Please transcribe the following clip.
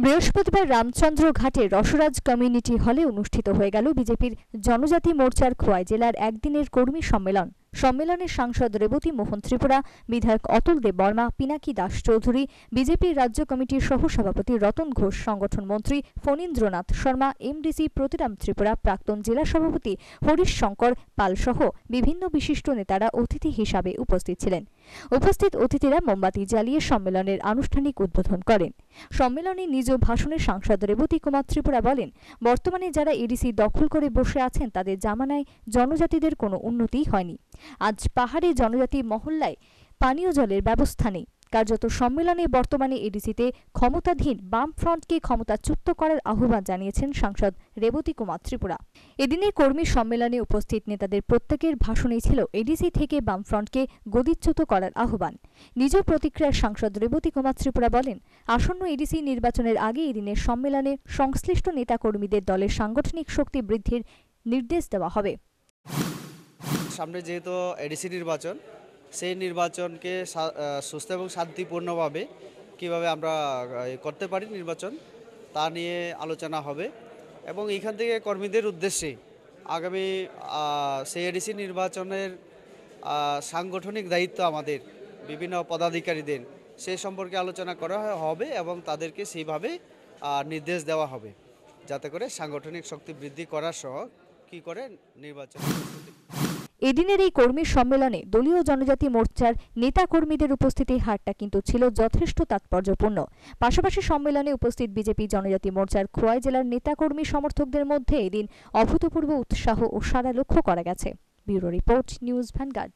বৃহস্পতিবার রামচন্দ্র ঘাটে রসরাজ কমিউনিটি হলে অনুষ্ঠিত হয়ে গেল বিজেপির জনজাতি মোর্চার খোয়াই জেলার একদিনের কর্মী সম্মেলন সম্মেলনে সাংসদ রেবতী মোহন ত্রিপুরা বিধায়ক অতুল দেব বর্মা পিনাকি দাস চৌধুরী বিজেপির রাজ্য কমিটির সহসভাপতি রতন ঘোষ সংগঠন মন্ত্রী ফণীন্দ্রনাথ শর্মা এমডিসি প্রতিরাম ত্রিপুরা প্রাক্তন জেলা সভাপতি হরিশ শঙ্কর পালসহ বিভিন্ন বিশিষ্ট নেতারা অতিথি হিসাবে উপস্থিত ছিলেন উপস্থিত অতিথিরা মোমবাতি জ্বালিয়ে সম্মেলনের আনুষ্ঠানিক উদ্বোধন করেন সম্মেলনে নিজ ভাষণের সাংসদ রেবতী কুমার ত্রিপুরা বলেন বর্তমানে যারা এডিসি দখল করে বসে আছেন তাদের জামানায় জনজাতিদের কোনো উন্নতি হয়নি আজ পাহাড়ে জনজাতি মহল্লায় পানীয় জলের ব্যবস্থা নেই কার্যত সম্মেলনে বর্তমানে এডিসিতে ক্ষমতাধীন বামফ্রন্টকে ক্ষমতাচ্যুত করার আহ্বান জানিয়েছেন সাংসদ রেবতী কুমার ত্রিপুরা এদিনে কর্মী সম্মেলনে উপস্থিত নেতাদের প্রত্যেকের ভাষণেই ছিল এডিসি থেকে বামফ্রন্টকে গদিচ্যুত করার আহ্বান নিজ প্রতিক্রিয়ার সাংসদ রেবতী কুমার ত্রিপুরা বলেন আসন্ন এডিসি নির্বাচনের আগে এদিনের সম্মেলনে সংশ্লিষ্ট নেতাকর্মীদের দলের সাংগঠনিক শক্তি বৃদ্ধির নির্দেশ দেওয়া হবে সামনে যেহেতু এডিসি নির্বাচন সেই নির্বাচনকে সুস্থ এবং শান্তিপূর্ণভাবে কিভাবে আমরা করতে পারি নির্বাচন তা নিয়ে আলোচনা হবে এবং এখান থেকে কর্মীদের উদ্দেশ্যে আগামী সিএডিসি নির্বাচনের সাংগঠনিক দায়িত্ব আমাদের বিভিন্ন পদাধিকারীদের সে সম্পর্কে আলোচনা করা হবে এবং তাদেরকে সেইভাবে নির্দেশ দেওয়া হবে যাতে করে সাংগঠনিক শক্তি বৃদ্ধি করার সহ কী করে নির্বাচন এদিনের এই কর্মী সম্মেলনে দলীয় জনজাতি মোর্চার নেতা কর্মীদের উপস্থিতি হারটা কিন্তু ছিল যথেষ্ট তাৎপর্যপূর্ণ পাশাপাশি সম্মেলনে উপস্থিত বিজেপি জনজাতি মোর্চার খোয়াই জেলার নেতাকর্মী সমর্থকদের মধ্যে এদিন অভূতপূর্ব উৎসাহ ও সারা লক্ষ্য করা গেছে ব্যুরো রিপোর্ট নিউজ ভ্যানগার্ড